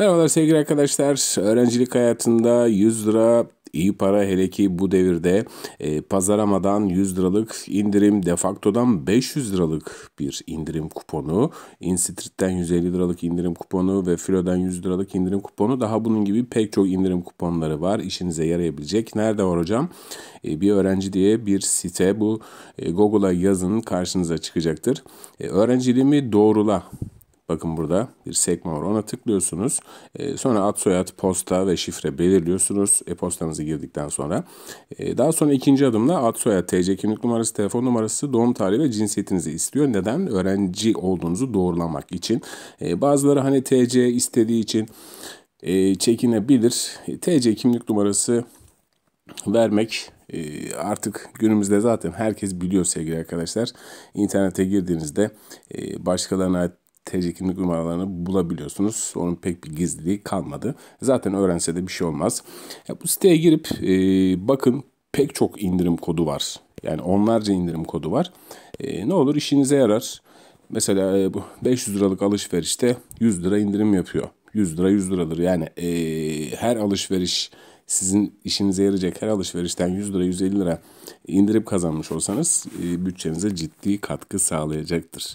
Merhabalar sevgili arkadaşlar. Öğrencilik hayatında 100 lira iyi para hele ki bu devirde e, pazaramadan 100 liralık indirim defaktodan 500 liralık bir indirim kuponu Instreet'ten 150 liralık indirim kuponu ve Filo'dan 100 liralık indirim kuponu daha bunun gibi pek çok indirim kuponları var işinize yarayabilecek nerede var hocam e, bir öğrenci diye bir site bu e, Google'a yazın karşınıza çıkacaktır e, öğrenciliğimi doğrula Bakın burada bir sekme var. Ona tıklıyorsunuz. E, sonra ad soyad, posta ve şifre belirliyorsunuz. E-postanızı girdikten sonra. E, daha sonra ikinci adımda ad soyad, TC kimlik numarası, telefon numarası, doğum tarihi ve cinsiyetinizi istiyor. Neden? Öğrenci olduğunuzu doğrulamak için. E, bazıları hani TC istediği için çekinebilir. TC kimlik numarası vermek artık günümüzde zaten herkes biliyor sevgili arkadaşlar. İnternete girdiğinizde başkalarına TC kimlik numaralarını bulabiliyorsunuz. Onun pek bir gizliliği kalmadı. Zaten öğrense de bir şey olmaz. Ya bu siteye girip e, bakın pek çok indirim kodu var. Yani onlarca indirim kodu var. E, ne olur işinize yarar. Mesela e, bu 500 liralık alışverişte 100 lira indirim yapıyor. 100 lira 100 liradır. Yani e, her alışveriş sizin işinize yarayacak her alışverişten 100 lira 150 lira indirip kazanmış olsanız e, bütçenize ciddi katkı sağlayacaktır.